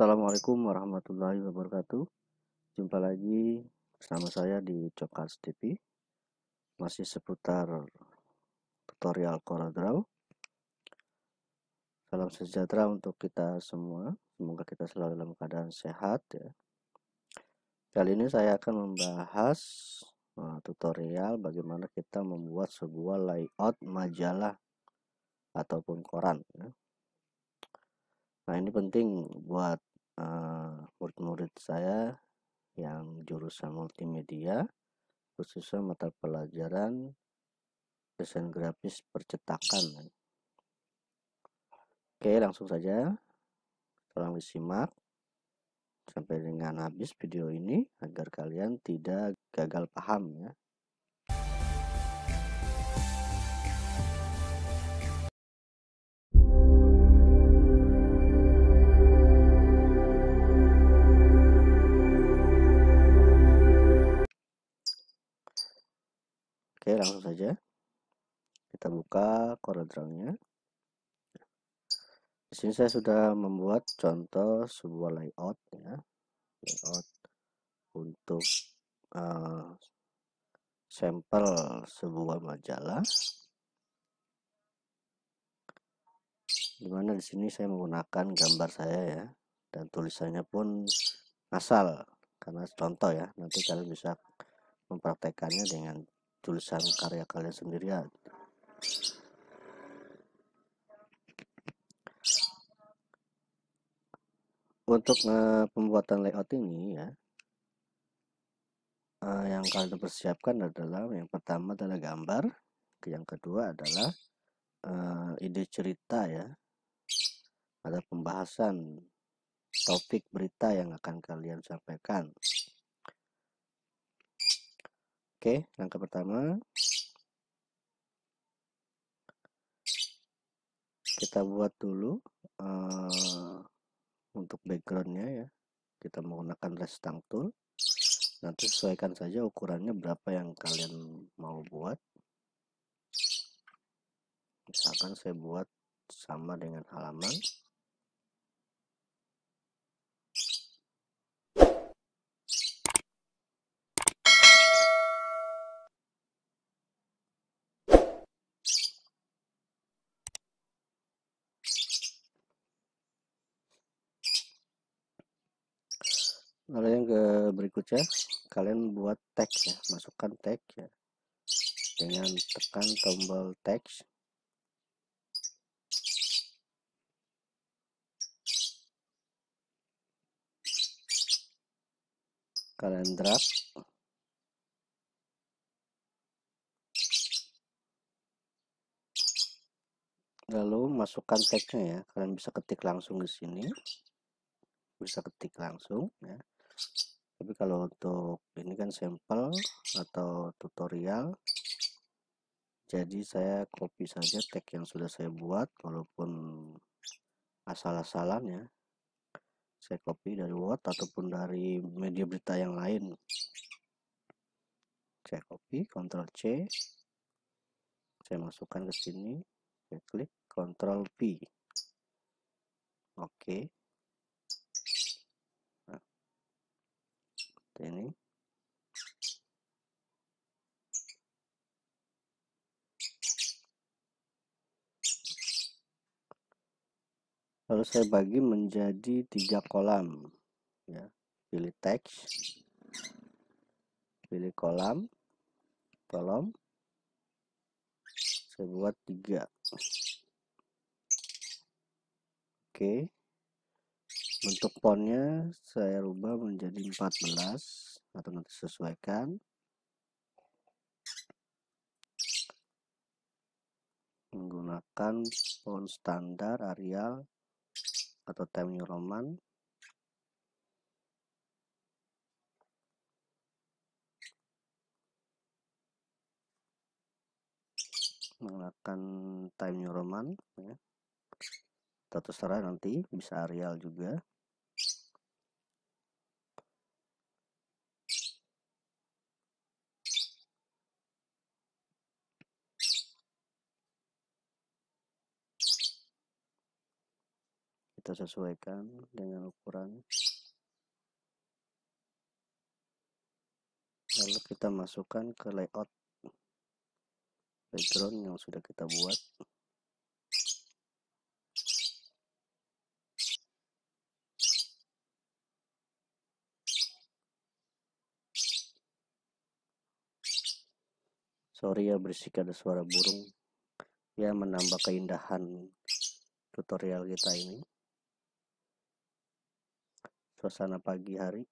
Assalamualaikum warahmatullahi wabarakatuh. Jumpa lagi bersama saya di Jobcast TV. Masih seputar tutorial CorelDRAW. Salam sejahtera untuk kita semua. Semoga kita selalu dalam keadaan sehat ya. Kali ini saya akan membahas eh, tutorial bagaimana kita membuat sebuah layout majalah ataupun koran. Ya. Nah ini penting buat murid-murid saya yang jurusan multimedia khususnya mata pelajaran desain grafis percetakan oke langsung saja tolong disimak sampai dengan habis video ini agar kalian tidak gagal paham ya langsung saja kita buka CorelDRAW-nya di sini saya sudah membuat contoh sebuah layout ya layout untuk uh, sampel sebuah majalah dimana di sini saya menggunakan gambar saya ya dan tulisannya pun asal karena contoh ya nanti kalian bisa mempraktekannya dengan tulisan karya kalian sendirian untuk uh, pembuatan layout ini ya uh, yang kalian persiapkan adalah yang pertama adalah gambar yang kedua adalah uh, ide cerita ya ada pembahasan topik berita yang akan kalian sampaikan Oke, langkah pertama kita buat dulu uh, untuk backgroundnya ya. Kita menggunakan restang tool. Nanti sesuaikan saja ukurannya berapa yang kalian mau buat. Misalkan saya buat sama dengan halaman. lalu yang ke berikutnya kalian buat tag ya masukkan tag ya dengan tekan tombol text kalian drag lalu masukkan teksnya ya kalian bisa ketik langsung di sini bisa ketik langsung ya tapi kalau untuk ini kan sampel atau tutorial jadi saya copy saja tag yang sudah saya buat walaupun asal-asalan ya saya copy dari Word ataupun dari media berita yang lain saya copy Ctrl C saya masukkan ke sini saya klik Ctrl P, oke okay. seperti ini lalu saya bagi menjadi tiga kolam ya pilih teks pilih kolam kolom saya buat tiga oke okay. Untuk fontnya saya rubah menjadi 14 atau nanti sesuaikan. Menggunakan font standar Arial atau Time New Roman. menggunakan Time New Roman ya atau terserah nanti bisa areal juga kita sesuaikan dengan ukuran lalu kita masukkan ke layout background yang sudah kita buat Sorry ya berisik ada suara burung. Ya menambah keindahan tutorial kita ini. Suasana pagi hari.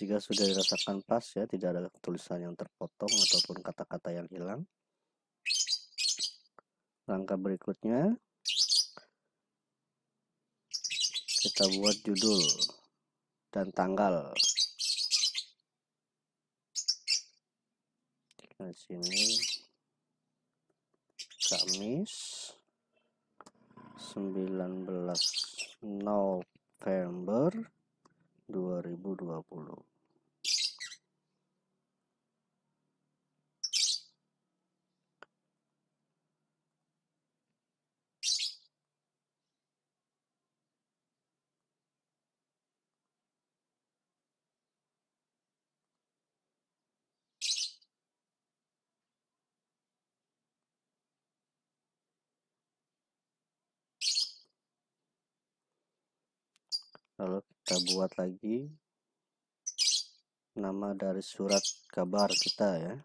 Jika sudah dirasakan pas ya, tidak ada tulisan yang terpotong ataupun kata-kata yang hilang. Langkah berikutnya, kita buat judul dan tanggal. Nah, di sini Kamis 19 lalu kita buat lagi nama dari surat kabar kita ya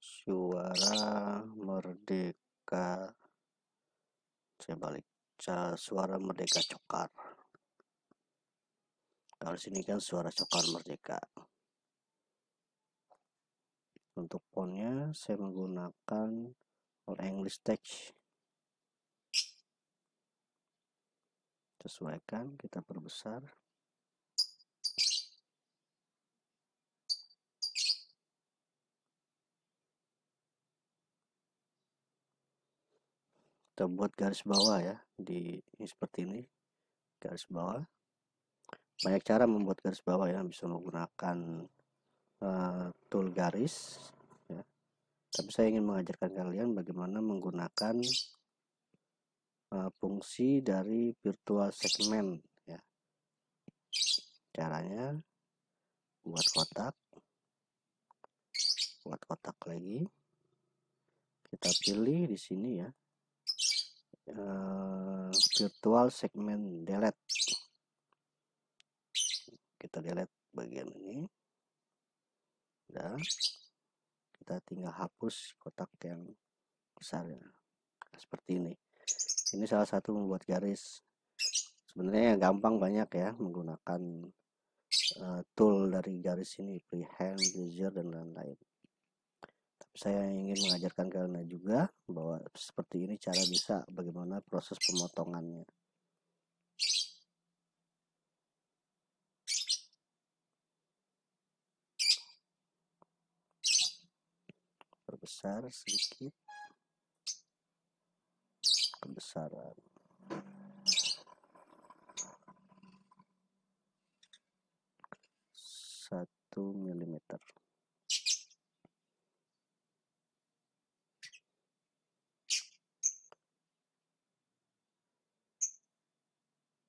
suara merdeka saya balik suara merdeka cokar kalau sini kan suara cokar merdeka untuk fontnya saya menggunakan All English Text sesuaikan kita perbesar kita buat garis bawah ya di ini seperti ini garis bawah banyak cara membuat garis bawah ya bisa menggunakan uh, tool garis ya tapi saya ingin mengajarkan kalian bagaimana menggunakan Eh, fungsi dari virtual segment ya caranya buat kotak buat kotak lagi kita pilih di sini ya uh, virtual segment delete kita delete bagian ini dan kita tinggal hapus kotak yang besar ya. seperti ini ini salah satu membuat garis sebenarnya yang gampang banyak ya menggunakan uh, tool dari garis ini freehand, bezier dan lain-lain tapi saya ingin mengajarkan kalian juga bahwa seperti ini cara bisa bagaimana proses pemotongannya perbesar sedikit kebesaran. satu milimeter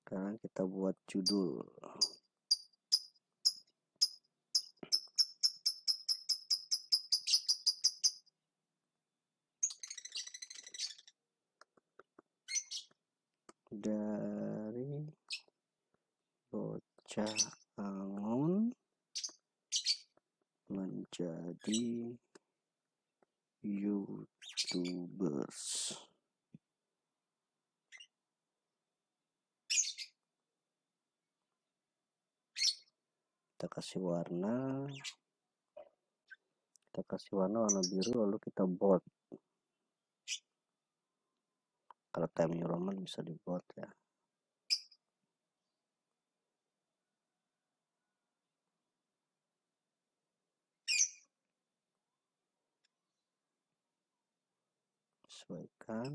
sekarang kita buat judul dari bocah angon menjadi youtubers kita kasih warna kita kasih warna warna biru lalu kita bold kalau time roman bisa dibuat ya sesuaikan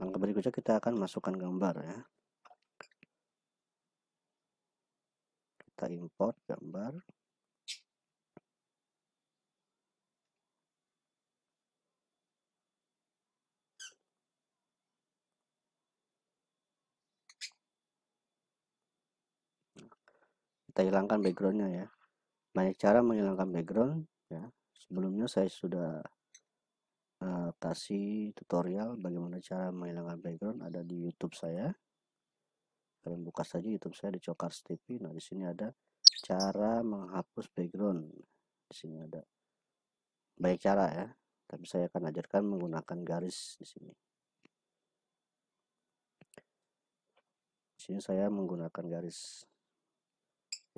langkah berikutnya kita akan masukkan gambar ya kita import gambar kita hilangkan backgroundnya ya banyak cara menghilangkan background ya sebelumnya saya sudah uh, kasih tutorial bagaimana cara menghilangkan background ada di YouTube saya kalian buka saja YouTube saya di Cokars TV nah di sini ada cara menghapus background di sini ada banyak cara ya tapi saya akan ajarkan menggunakan garis di sini di sini saya menggunakan garis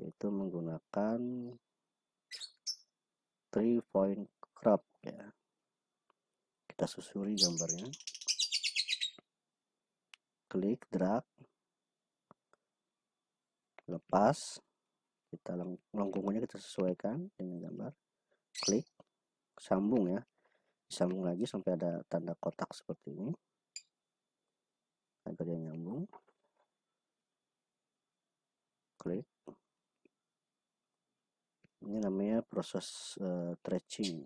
yaitu menggunakan three point crop ya kita susuri gambarnya klik drag lepas kita lengkungnya kita sesuaikan dengan gambar klik sambung ya sambung lagi sampai ada tanda kotak seperti ini agar dia nyambung klik ini namanya proses uh, eh, stretching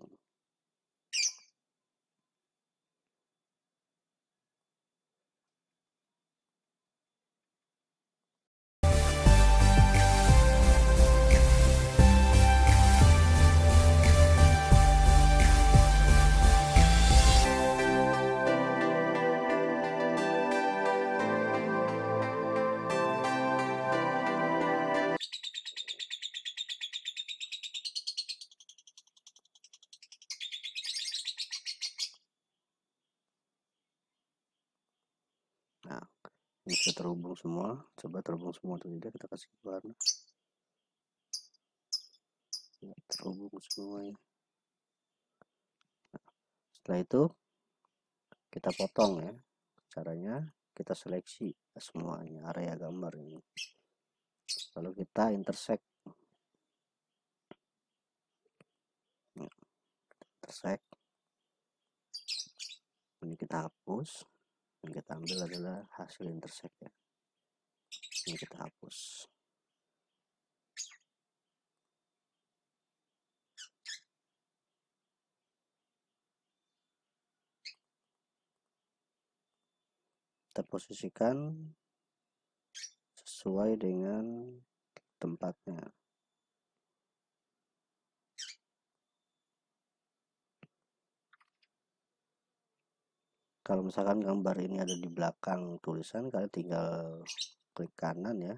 bisa terhubung semua coba terhubung semua atau tidak kita kasih warna ya, terhubung ya. nah, setelah itu kita potong ya caranya kita seleksi semuanya area gambar ini lalu kita intersect ya, intersect ini kita hapus yang kita ambil adalah hasil intersect ya ini kita hapus kita posisikan sesuai dengan tempatnya kalau misalkan gambar ini ada di belakang tulisan kalian tinggal klik kanan ya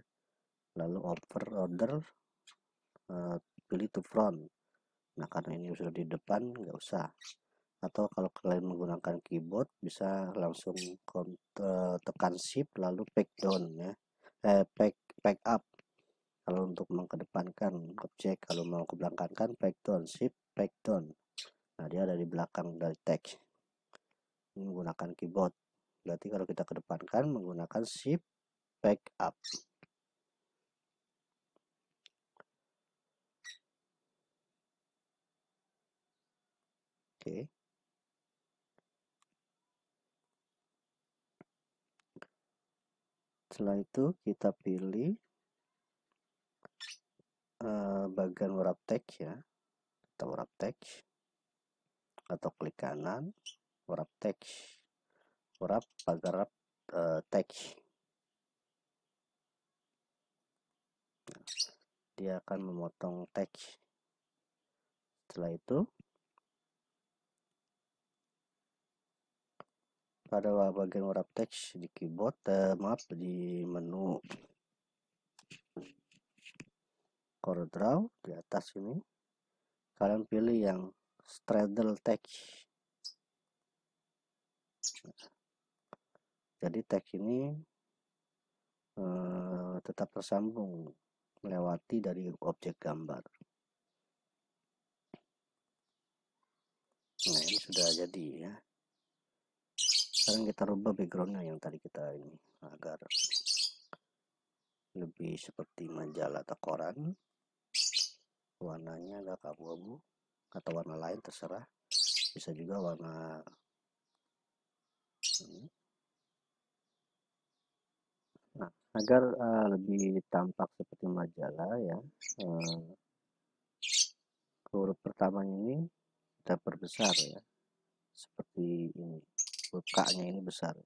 lalu over order uh, pilih to front nah karena ini sudah di depan nggak usah atau kalau kalian menggunakan keyboard bisa langsung eh, tekan shift lalu back down ya eh back back up kalau untuk mengkedepankan objek kalau mau kebelakangkan back down shift back down nah dia ada di belakang dari teks menggunakan keyboard. Berarti kalau kita kedepankan menggunakan shift backup. Oke. Okay. Setelah itu kita pilih uh, bagian wrap text ya. Kita wrap text atau klik kanan wrap text wrap paragraf uh, eh, text dia akan memotong teks setelah itu pada bagian wrap text di keyboard eh, maaf di menu core draw di atas ini kalian pilih yang straddle text jadi tag ini eh, tetap tersambung melewati dari objek gambar nah ini sudah jadi ya sekarang kita rubah backgroundnya yang tadi kita ini agar lebih seperti majalah atau koran warnanya agak abu-abu atau warna lain terserah bisa juga warna Nah, agar, uh, lebih tampak seperti majalah ya, Uh, huruf pertama ini kita perbesar ya, seperti ini, huruf ini besar.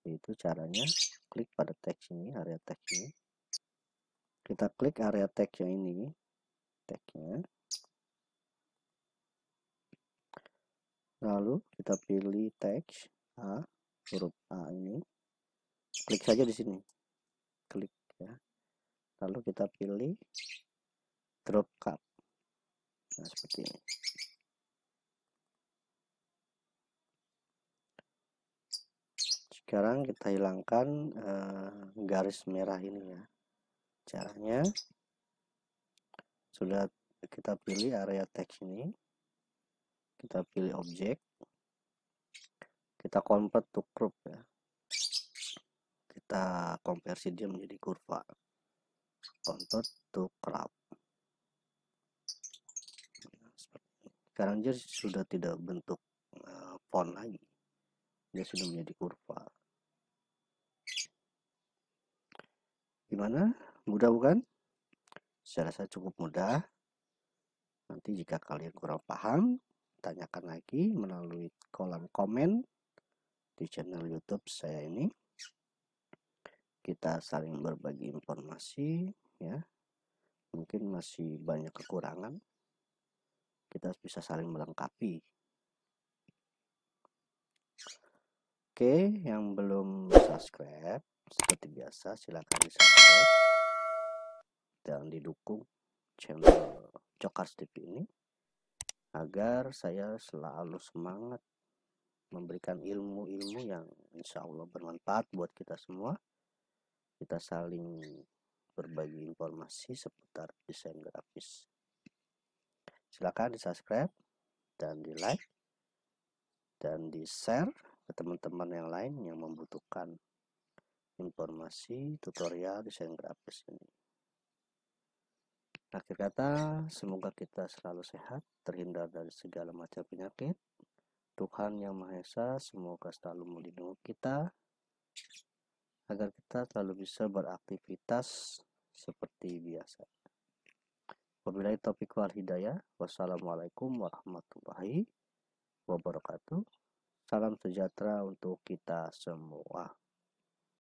itu caranya klik pada teks ini, area teks ini. Kita klik area teks yang ini, teksnya Lalu kita pilih teks. A huruf A ini klik saja di sini klik ya lalu kita pilih drop card nah seperti ini sekarang kita hilangkan eh, garis merah ini ya caranya sudah kita pilih area teks ini kita pilih objek kita convert to group ya kita konversi dia menjadi kurva convert to crop sekarang dia sudah tidak bentuk eh, font lagi dia sudah menjadi kurva gimana mudah bukan saya rasa cukup mudah nanti jika kalian kurang paham tanyakan lagi melalui kolom komen di channel YouTube saya ini. Kita saling berbagi informasi ya. Mungkin masih banyak kekurangan. Kita bisa saling melengkapi. Oke, yang belum subscribe seperti biasa silahkan di subscribe dan didukung channel Cokar TV ini agar saya selalu semangat memberikan ilmu-ilmu yang insya Allah bermanfaat buat kita semua. Kita saling berbagi informasi seputar desain grafis. Silahkan di subscribe dan di like dan di share ke teman-teman yang lain yang membutuhkan informasi tutorial desain grafis ini. Akhir kata, semoga kita selalu sehat, terhindar dari segala macam penyakit, Tuhan Yang Maha Esa semoga selalu melindungi kita agar kita selalu bisa beraktivitas seperti biasa. Wabillahi topik wal hidayah. Wassalamualaikum warahmatullahi wabarakatuh. Salam sejahtera untuk kita semua.